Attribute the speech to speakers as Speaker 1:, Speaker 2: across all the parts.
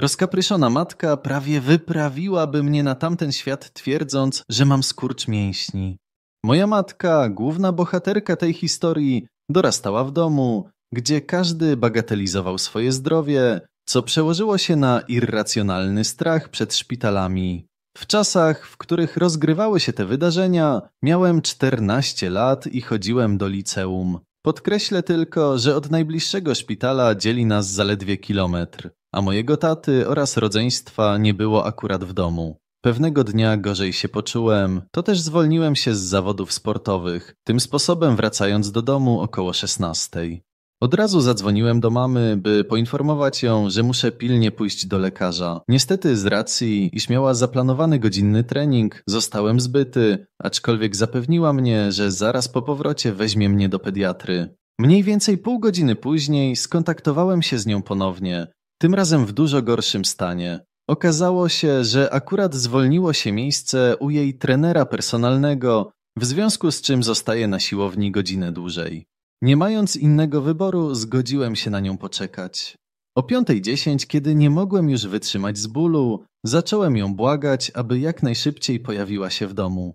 Speaker 1: Rozkapryszona matka prawie wyprawiłaby mnie na tamten świat, twierdząc, że mam skurcz mięśni. Moja matka, główna bohaterka tej historii, dorastała w domu, gdzie każdy bagatelizował swoje zdrowie, co przełożyło się na irracjonalny strach przed szpitalami. W czasach, w których rozgrywały się te wydarzenia, miałem 14 lat i chodziłem do liceum. Podkreślę tylko, że od najbliższego szpitala dzieli nas zaledwie kilometr. A mojego taty oraz rodzeństwa nie było akurat w domu. Pewnego dnia gorzej się poczułem, to też zwolniłem się z zawodów sportowych, tym sposobem wracając do domu około 16. Od razu zadzwoniłem do mamy, by poinformować ją, że muszę pilnie pójść do lekarza. Niestety, z racji, iż miała zaplanowany godzinny trening, zostałem zbyty, aczkolwiek zapewniła mnie, że zaraz po powrocie weźmie mnie do pediatry. Mniej więcej pół godziny później skontaktowałem się z nią ponownie. Tym razem w dużo gorszym stanie. Okazało się, że akurat zwolniło się miejsce u jej trenera personalnego, w związku z czym zostaje na siłowni godzinę dłużej. Nie mając innego wyboru, zgodziłem się na nią poczekać. O 5.10, kiedy nie mogłem już wytrzymać z bólu, zacząłem ją błagać, aby jak najszybciej pojawiła się w domu.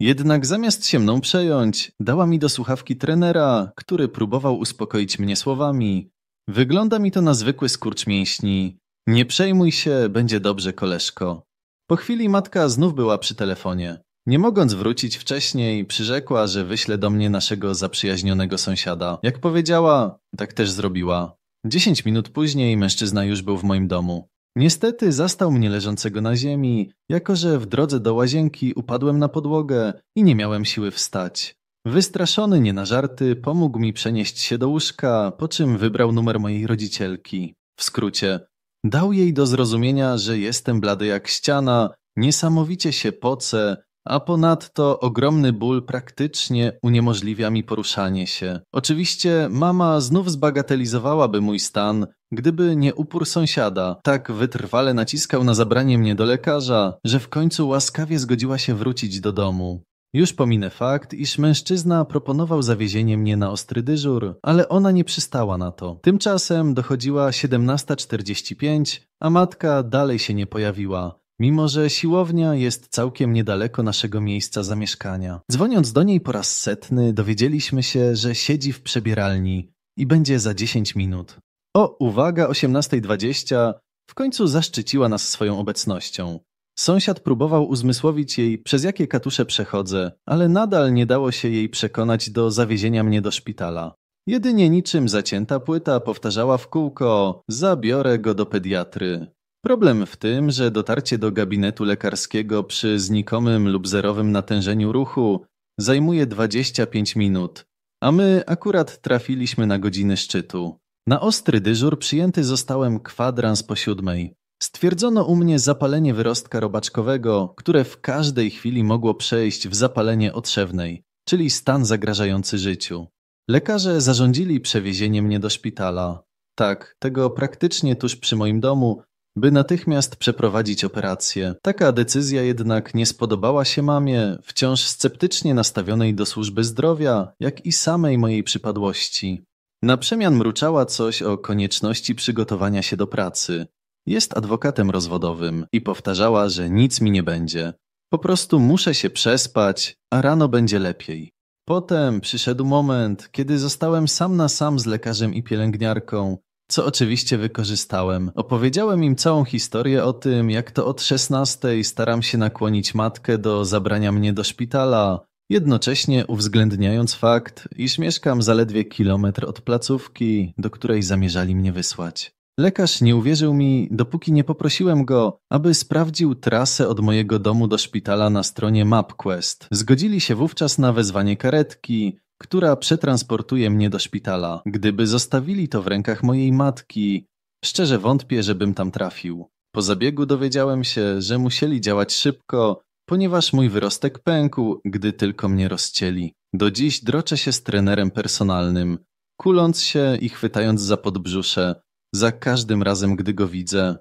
Speaker 1: Jednak zamiast się mną przejąć, dała mi do słuchawki trenera, który próbował uspokoić mnie słowami, Wygląda mi to na zwykły skurcz mięśni. Nie przejmuj się, będzie dobrze, koleżko. Po chwili matka znów była przy telefonie. Nie mogąc wrócić wcześniej, przyrzekła, że wyśle do mnie naszego zaprzyjaźnionego sąsiada. Jak powiedziała, tak też zrobiła. Dziesięć minut później mężczyzna już był w moim domu. Niestety zastał mnie leżącego na ziemi, jako że w drodze do łazienki upadłem na podłogę i nie miałem siły wstać. Wystraszony nie na żarty, pomógł mi przenieść się do łóżka, po czym wybrał numer mojej rodzicielki. W skrócie, dał jej do zrozumienia, że jestem blady jak ściana, niesamowicie się poce, a ponadto ogromny ból praktycznie uniemożliwia mi poruszanie się. Oczywiście mama znów zbagatelizowałaby mój stan, gdyby nie upór sąsiada. Tak wytrwale naciskał na zabranie mnie do lekarza, że w końcu łaskawie zgodziła się wrócić do domu. Już pominę fakt, iż mężczyzna proponował zawiezienie mnie na ostry dyżur, ale ona nie przystała na to. Tymczasem dochodziła 17.45, a matka dalej się nie pojawiła. Mimo, że siłownia jest całkiem niedaleko naszego miejsca zamieszkania. Dzwoniąc do niej po raz setny, dowiedzieliśmy się, że siedzi w przebieralni i będzie za 10 minut. O, uwaga, 18.20 w końcu zaszczyciła nas swoją obecnością. Sąsiad próbował uzmysłowić jej, przez jakie katusze przechodzę, ale nadal nie dało się jej przekonać do zawiezienia mnie do szpitala. Jedynie niczym zacięta płyta powtarzała w kółko: Zabiorę go do pediatry. Problem w tym, że dotarcie do gabinetu lekarskiego przy znikomym lub zerowym natężeniu ruchu zajmuje 25 minut, a my akurat trafiliśmy na godziny szczytu. Na ostry dyżur przyjęty zostałem kwadrans po siódmej. Stwierdzono u mnie zapalenie wyrostka robaczkowego, które w każdej chwili mogło przejść w zapalenie otrzewnej, czyli stan zagrażający życiu. Lekarze zarządzili przewiezienie mnie do szpitala. Tak, tego praktycznie tuż przy moim domu, by natychmiast przeprowadzić operację. Taka decyzja jednak nie spodobała się mamie, wciąż sceptycznie nastawionej do służby zdrowia, jak i samej mojej przypadłości. Na przemian mruczała coś o konieczności przygotowania się do pracy. Jest adwokatem rozwodowym i powtarzała, że nic mi nie będzie. Po prostu muszę się przespać, a rano będzie lepiej. Potem przyszedł moment, kiedy zostałem sam na sam z lekarzem i pielęgniarką, co oczywiście wykorzystałem. Opowiedziałem im całą historię o tym, jak to od 16 staram się nakłonić matkę do zabrania mnie do szpitala, jednocześnie uwzględniając fakt, iż mieszkam zaledwie kilometr od placówki, do której zamierzali mnie wysłać. Lekarz nie uwierzył mi, dopóki nie poprosiłem go, aby sprawdził trasę od mojego domu do szpitala na stronie MapQuest. Zgodzili się wówczas na wezwanie karetki, która przetransportuje mnie do szpitala. Gdyby zostawili to w rękach mojej matki, szczerze wątpię, żebym tam trafił. Po zabiegu dowiedziałem się, że musieli działać szybko, ponieważ mój wyrostek pękł, gdy tylko mnie rozcięli. Do dziś droczę się z trenerem personalnym, kuląc się i chwytając za podbrzusze, za każdym razem, gdy go widzę.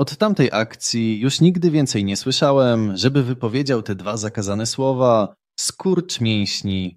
Speaker 1: Od tamtej akcji już nigdy więcej nie słyszałem, żeby wypowiedział te dwa zakazane słowa skurcz mięśni.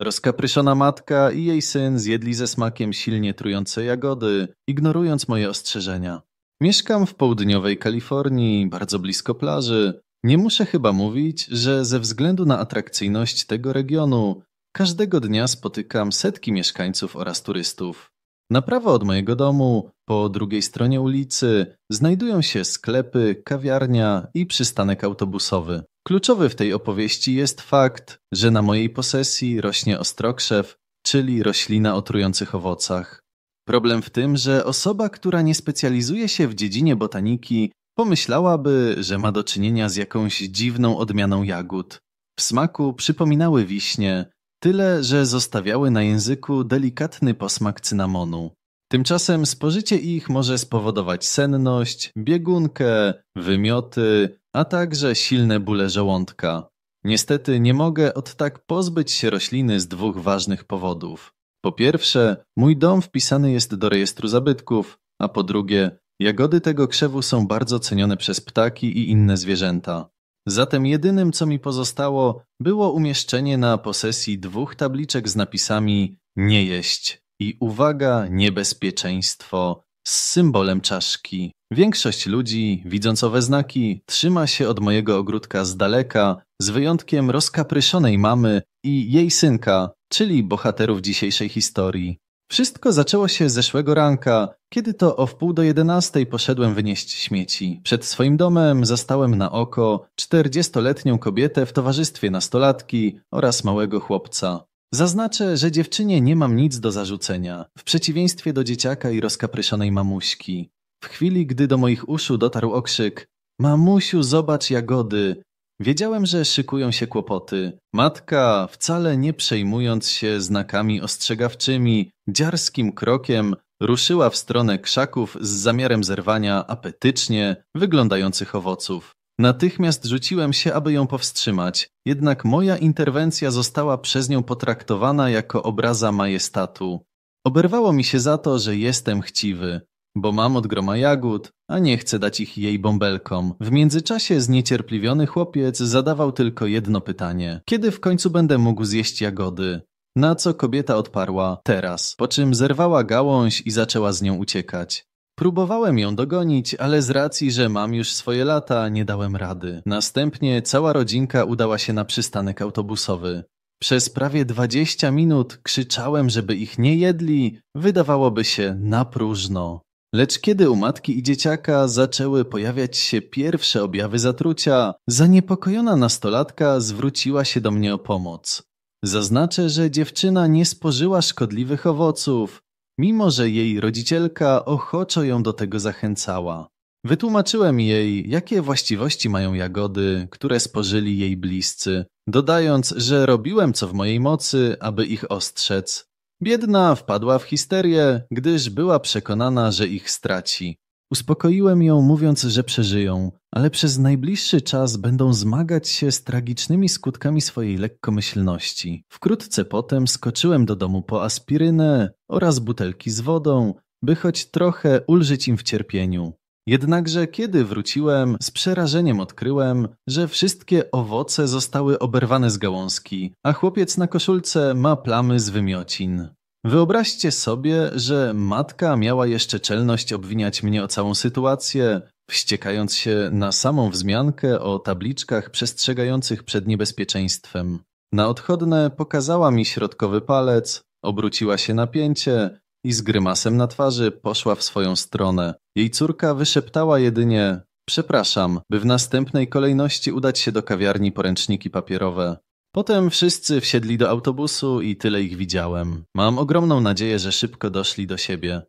Speaker 1: Rozkapryszona matka i jej syn zjedli ze smakiem silnie trujące jagody, ignorując moje ostrzeżenia. Mieszkam w południowej Kalifornii, bardzo blisko plaży. Nie muszę chyba mówić, że ze względu na atrakcyjność tego regionu, każdego dnia spotykam setki mieszkańców oraz turystów. Na prawo od mojego domu, po drugiej stronie ulicy, znajdują się sklepy, kawiarnia i przystanek autobusowy. Kluczowy w tej opowieści jest fakt, że na mojej posesji rośnie ostrokrzew, czyli roślina o trujących owocach. Problem w tym, że osoba, która nie specjalizuje się w dziedzinie botaniki, pomyślałaby, że ma do czynienia z jakąś dziwną odmianą jagód. W smaku przypominały wiśnie, Tyle, że zostawiały na języku delikatny posmak cynamonu. Tymczasem spożycie ich może spowodować senność, biegunkę, wymioty, a także silne bóle żołądka. Niestety nie mogę od tak pozbyć się rośliny z dwóch ważnych powodów. Po pierwsze, mój dom wpisany jest do rejestru zabytków, a po drugie, jagody tego krzewu są bardzo cenione przez ptaki i inne zwierzęta. Zatem jedynym, co mi pozostało, było umieszczenie na posesji dwóch tabliczek z napisami nie jeść i uwaga, niebezpieczeństwo z symbolem czaszki. Większość ludzi, widząc owe znaki, trzyma się od mojego ogródka z daleka, z wyjątkiem rozkapryszonej mamy i jej synka, czyli bohaterów dzisiejszej historii. Wszystko zaczęło się zeszłego ranka, kiedy to o wpół do jedenastej poszedłem wynieść śmieci. Przed swoim domem zastałem na oko czterdziestoletnią kobietę w towarzystwie nastolatki oraz małego chłopca. Zaznaczę, że dziewczynie nie mam nic do zarzucenia, w przeciwieństwie do dzieciaka i rozkapryszonej mamuśki. W chwili, gdy do moich uszu dotarł okrzyk Mamusiu, zobacz jagody, Wiedziałem, że szykują się kłopoty. Matka, wcale nie przejmując się znakami ostrzegawczymi, dziarskim krokiem ruszyła w stronę krzaków z zamiarem zerwania apetycznie wyglądających owoców. Natychmiast rzuciłem się, aby ją powstrzymać, jednak moja interwencja została przez nią potraktowana jako obraza majestatu. Oberwało mi się za to, że jestem chciwy, bo mam od groma jagód, a nie chce dać ich jej bąbelkom. W międzyczasie zniecierpliwiony chłopiec zadawał tylko jedno pytanie. Kiedy w końcu będę mógł zjeść jagody? Na co kobieta odparła teraz, po czym zerwała gałąź i zaczęła z nią uciekać. Próbowałem ją dogonić, ale z racji, że mam już swoje lata, nie dałem rady. Następnie cała rodzinka udała się na przystanek autobusowy. Przez prawie 20 minut krzyczałem, żeby ich nie jedli, wydawałoby się na próżno. Lecz kiedy u matki i dzieciaka zaczęły pojawiać się pierwsze objawy zatrucia, zaniepokojona nastolatka zwróciła się do mnie o pomoc. Zaznaczę, że dziewczyna nie spożyła szkodliwych owoców, mimo że jej rodzicielka ochoczo ją do tego zachęcała. Wytłumaczyłem jej, jakie właściwości mają jagody, które spożyli jej bliscy, dodając, że robiłem co w mojej mocy, aby ich ostrzec. Biedna wpadła w histerię, gdyż była przekonana, że ich straci. Uspokoiłem ją, mówiąc, że przeżyją, ale przez najbliższy czas będą zmagać się z tragicznymi skutkami swojej lekkomyślności. Wkrótce potem skoczyłem do domu po aspirynę oraz butelki z wodą, by choć trochę ulżyć im w cierpieniu. Jednakże kiedy wróciłem, z przerażeniem odkryłem, że wszystkie owoce zostały oberwane z gałązki, a chłopiec na koszulce ma plamy z wymiocin. Wyobraźcie sobie, że matka miała jeszcze czelność obwiniać mnie o całą sytuację, wściekając się na samą wzmiankę o tabliczkach przestrzegających przed niebezpieczeństwem. Na odchodne pokazała mi środkowy palec, obróciła się na pięcie i z grymasem na twarzy poszła w swoją stronę. Jej córka wyszeptała jedynie: Przepraszam, by w następnej kolejności udać się do kawiarni poręczniki papierowe. Potem wszyscy wsiedli do autobusu i tyle ich widziałem. Mam ogromną nadzieję, że szybko doszli do siebie.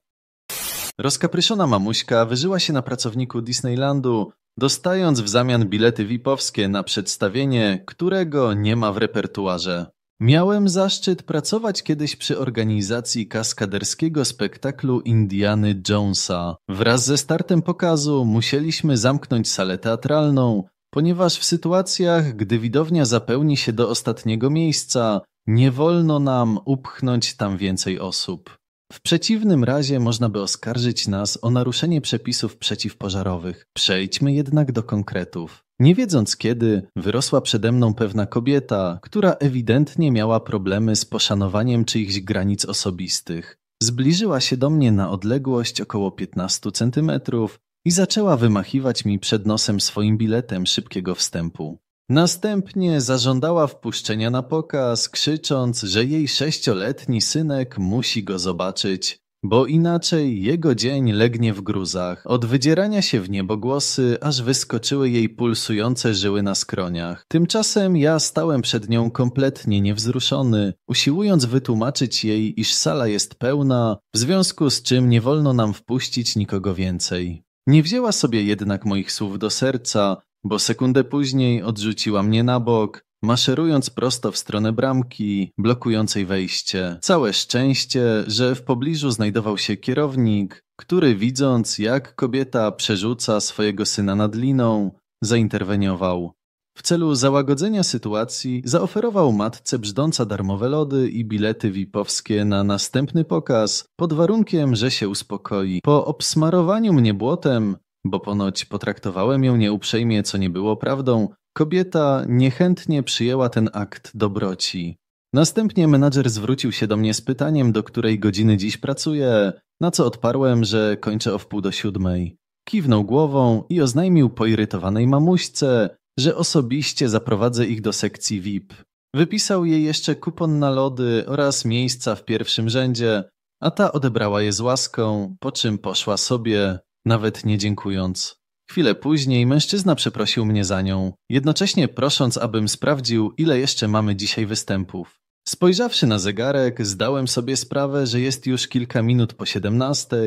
Speaker 1: Rozkapryszona mamuśka wyżyła się na pracowniku Disneylandu, dostając w zamian bilety VIP-owskie na przedstawienie, którego nie ma w repertuarze. Miałem zaszczyt pracować kiedyś przy organizacji kaskaderskiego spektaklu Indiany Jonesa. Wraz ze startem pokazu musieliśmy zamknąć salę teatralną, ponieważ w sytuacjach, gdy widownia zapełni się do ostatniego miejsca, nie wolno nam upchnąć tam więcej osób. W przeciwnym razie można by oskarżyć nas o naruszenie przepisów przeciwpożarowych. Przejdźmy jednak do konkretów. Nie wiedząc kiedy, wyrosła przede mną pewna kobieta, która ewidentnie miała problemy z poszanowaniem czyichś granic osobistych. Zbliżyła się do mnie na odległość około 15 centymetrów i zaczęła wymachiwać mi przed nosem swoim biletem szybkiego wstępu. Następnie zażądała wpuszczenia na pokaz, krzycząc, że jej sześcioletni synek musi go zobaczyć, bo inaczej jego dzień legnie w gruzach, od wydzierania się w niebogłosy, aż wyskoczyły jej pulsujące żyły na skroniach. Tymczasem ja stałem przed nią kompletnie niewzruszony, usiłując wytłumaczyć jej, iż sala jest pełna, w związku z czym nie wolno nam wpuścić nikogo więcej. Nie wzięła sobie jednak moich słów do serca, bo sekundę później odrzuciła mnie na bok, maszerując prosto w stronę bramki, blokującej wejście. Całe szczęście, że w pobliżu znajdował się kierownik, który widząc, jak kobieta przerzuca swojego syna nad liną, zainterweniował. W celu załagodzenia sytuacji zaoferował matce brzdąca darmowe lody i bilety VIP-owskie na następny pokaz, pod warunkiem, że się uspokoi. Po obsmarowaniu mnie błotem, bo ponoć potraktowałem ją nieuprzejmie, co nie było prawdą, kobieta niechętnie przyjęła ten akt dobroci. Następnie menadżer zwrócił się do mnie z pytaniem, do której godziny dziś pracuję, na co odparłem, że kończę o wpół do siódmej. Kiwnął głową i oznajmił poirytowanej mamuśce, że osobiście zaprowadzę ich do sekcji VIP. Wypisał jej jeszcze kupon na lody oraz miejsca w pierwszym rzędzie, a ta odebrała je z łaską, po czym poszła sobie, nawet nie dziękując. Chwilę później mężczyzna przeprosił mnie za nią, jednocześnie prosząc, abym sprawdził, ile jeszcze mamy dzisiaj występów. Spojrzawszy na zegarek, zdałem sobie sprawę, że jest już kilka minut po 17,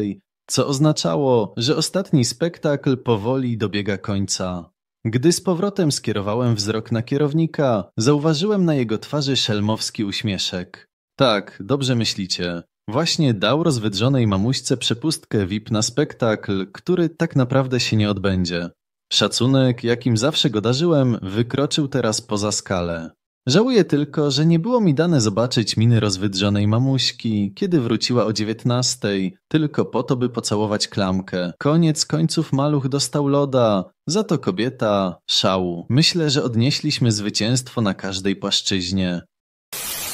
Speaker 1: co oznaczało, że ostatni spektakl powoli dobiega końca. Gdy z powrotem skierowałem wzrok na kierownika, zauważyłem na jego twarzy szelmowski uśmieszek. Tak, dobrze myślicie. Właśnie dał rozwydrzonej mamuśce przepustkę VIP na spektakl, który tak naprawdę się nie odbędzie. Szacunek, jakim zawsze go darzyłem, wykroczył teraz poza skalę. Żałuję tylko, że nie było mi dane zobaczyć miny rozwydrzonej mamuśki, kiedy wróciła o dziewiętnastej, tylko po to, by pocałować klamkę. Koniec końców maluch dostał loda, za to kobieta szału. Myślę, że odnieśliśmy zwycięstwo na każdej płaszczyźnie.